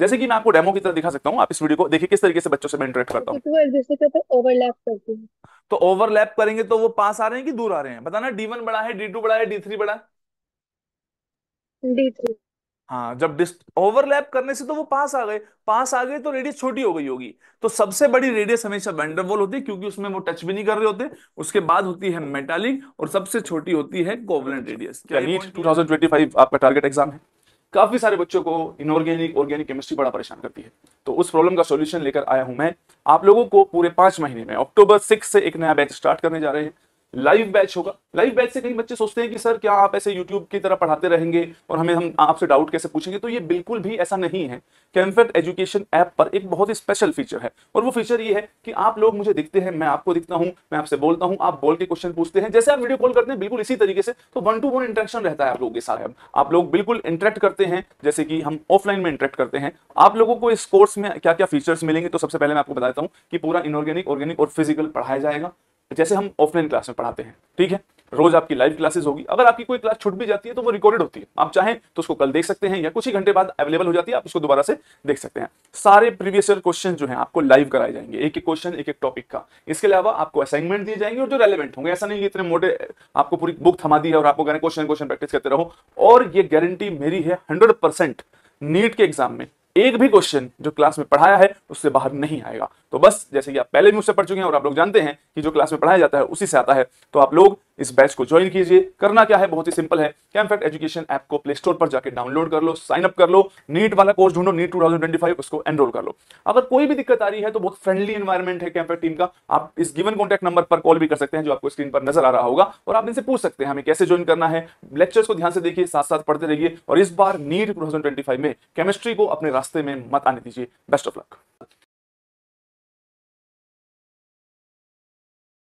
जैसे कि मैं आपको डेमो की तरह दिखा सकता हूँ आप इस वीडियो को देखिए किस तरीके से बच्चों से मैं इंटरेक्ट करता हूँ तो ओवरलैप तो करेंगे तो वो पास आ रहे हैं कि दूर आ रहे हैं बताना डी वन बड़ा है डी टू बड़ा है डी थ्री बड़ा है हाँ जब ओवरलैप करने से तो वो पास आ गए पास आ गए तो रेडियस छोटी हो गई होगी तो सबसे बड़ी रेडियस हमेशा वेंडरवॉल होती है क्योंकि उसमें वो टच भी नहीं कर रहे होते उसके बाद होती है मेटालिक और सबसे छोटी होती है कोवलेंट रेडियस क्या नीट 2025 आपका टारगेट एग्जाम है काफी सारे बच्चों को इनऑर्गेनिक ऑर्गेनिक केमिस्ट्री बड़ा परेशान करती है तो उस प्रॉब्लम का सोल्यूशन लेकर आया हूं मैं आप लोगों को पूरे पांच महीने में अक्टूबर सिक्स से एक नया बैच स्टार्ट करने जा रहे हैं लाइव बैच होगा लाइव बैच से कई बच्चे सोचते हैं कि सर क्या आप ऐसे यूट्यूब की तरह पढ़ाते रहेंगे और हमें हम आपसे डाउट कैसे पूछेंगे तो ये बिल्कुल भी ऐसा नहीं है कैम्फेट एजुकेशन ऐप पर एक बहुत ही स्पेशल फीचर है और वो फीचर ये है कि आप लोग मुझे दिखते हैं मैं आपको दिखता हूँ मैं आपसे बोलता हूँ आप बोल के क्वेश्चन पूछते हैं जैसे आप वीडियो कॉल करते हैं बिल्कुल इसी तरीके से तो वन टू वन इंटरेक्शन रहता है आप लोगों के साथ आप लोग बिल्कुल इंटरेक्ट करते हैं जैसे कि हम ऑफलाइन में इंटरेक्ट करते हैं आप लोगों को इस कोर्स में क्या क्या फीचर्स मिलेंगे तो सबसे पहले मैं आपको बताता हूँ कि पूरा इनऑर्गेनिक ऑर्गेनिक और फिजिकल पढ़ाया जाएगा जैसे हम ऑफलाइन क्लास में पढ़ाते हैं ठीक है रोज आपकी लाइव क्लासेस होगी अगर आपकी कोई क्लास छूट भी जाती है तो वो रिकॉर्डेड होती है आप चाहें तो उसको कल देख सकते हैं या कुछ ही घंटे बाद अवेलेबल हो जाती है आप उसको दोबारा से देख सकते हैं सारे प्रीवियस ईयर क्वेश्चन जो है आपको लाइव कराए जाएंगे एक एक क्वेश्चन एक एक टॉपिक का इसके अलावा आपको असाइनमेंट दिए जाएंगे और जो रेलिवेंट होंगे ऐसा नहीं कि इतने मोटे आपको पूरी बुक थमा दी है और आपको क्वेश्चन क्वेश्चन प्रैक्टिस करते रहो और ये गारंटी मेरी है हंड्रेड नीट के एग्जाम में एक भी क्वेश्चन जो क्लास में पढ़ाया है उससे बाहर नहीं आएगा तो बस जैसे कि आप पहले भी मुझसे पढ़ चुके हैं और आप लोग जानते हैं कि जो क्लास में पढ़ाया जाता है उसी से आता है तो आप लोग इस बैच को ज्वाइन कीजिए करना क्या है बहुत ही सिंपल है कैम्फेक्ट एजुकेशन ऐप को प्ले स्टोर पर जाकर डाउनलोड कर लो साइन अप कर लो नीट वाला कोर्स ढूंढो नीट 2025 उसको एनरोल कर लो अगर कोई भी दिक्कत आ रही है तो बहुत फ्रेंडली एनवायरमेंट है कैम्फेक्ट टीम का आप इस गिवन कॉन्टैक्ट नंबर पर कॉल भी कर सकते हैं जो आपको स्क्रीन पर नजर आ रहा होगा और आप इनसे पूछ सकते हैं हमें कैसे ज्वाइन करना है लेक्चर्स को ध्यान से देखिए साथ साथ पढ़ते रहिए और इस बार नीट टू में केमिस्ट्री को अपने रास्ते में मत आने दीजिए बेस्ट ऑफ लक